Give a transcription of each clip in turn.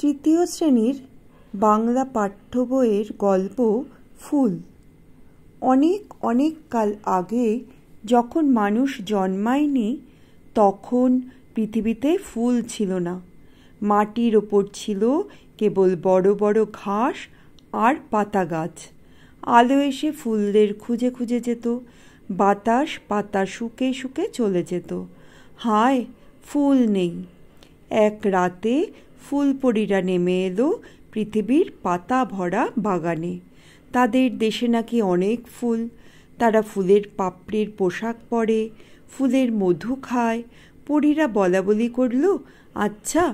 তৃতীয় শ্রেণীর বাংলা পাঠ্য বইয়ের গল্প ফুল অনেক অনেক কাল আগে যখন মানুষ জন্মায়নি তখন পৃথিবীতে ফুল ছিল না মাটির ওপর ছিল কেবল বড় বড় ঘাস আর পাতা গাছ আলো এসে ফুলদের খুঁজে খুঁজে যেত বাতাস পাতা শুকে শুকে চলে যেত হায় ফুল নেই এক রাতে ফুলপরিরা নেমে এলো পৃথিবীর পাতা ভরা বাগানে তাদের দেশে নাকি অনেক ফুল তারা ফুলের পাপড়ির পোশাক পরে ফুলের মধু খায় পরীরা বলা বলি করল আচ্ছা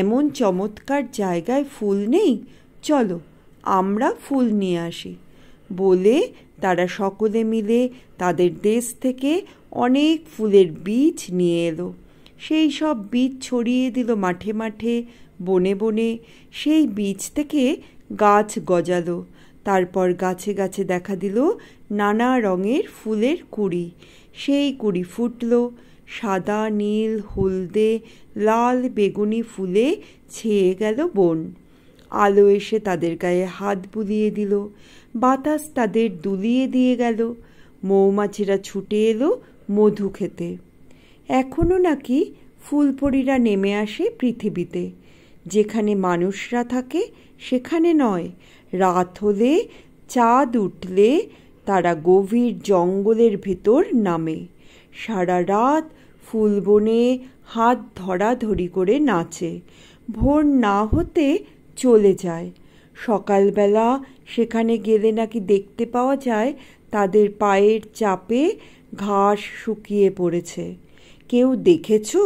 এমন চমৎকার জায়গায় ফুল নেই চলো আমরা ফুল নিয়ে আসি বলে তারা সকলে মিলে তাদের দেশ থেকে অনেক ফুলের বীজ নিয়ে এলো সেই সব বীজ ছড়িয়ে দিল মাঠে মাঠে বনে বনে সেই বীজ থেকে গাছ গজালো তারপর গাছে গাছে দেখা দিল নানা রঙের ফুলের কুড়ি সেই কুড়ি ফুটল সাদা নীল হলদে লাল বেগুনি ফুলে ছেয়ে গেল বন আলো এসে তাদের গায়ে হাত বুলিয়ে দিল বাতাস তাদের দুলিয়ে দিয়ে গেল মৌমাছিরা ছুটে এলো মধু খেতে এখনও নাকি ফুলপরীরা নেমে আসে পৃথিবীতে যেখানে মানুষরা থাকে সেখানে নয় রাত হলে চাঁদ উঠলে তারা গভীর জঙ্গলের ভিতর নামে সারা রাত ফুলবনে হাত ধরাধরি করে নাচে ভোর না হতে চলে যায় সকালবেলা সেখানে গেলে নাকি দেখতে পাওয়া যায় তাদের পায়ের চাপে ঘাস শুকিয়ে পড়েছে কেউ দেখেছো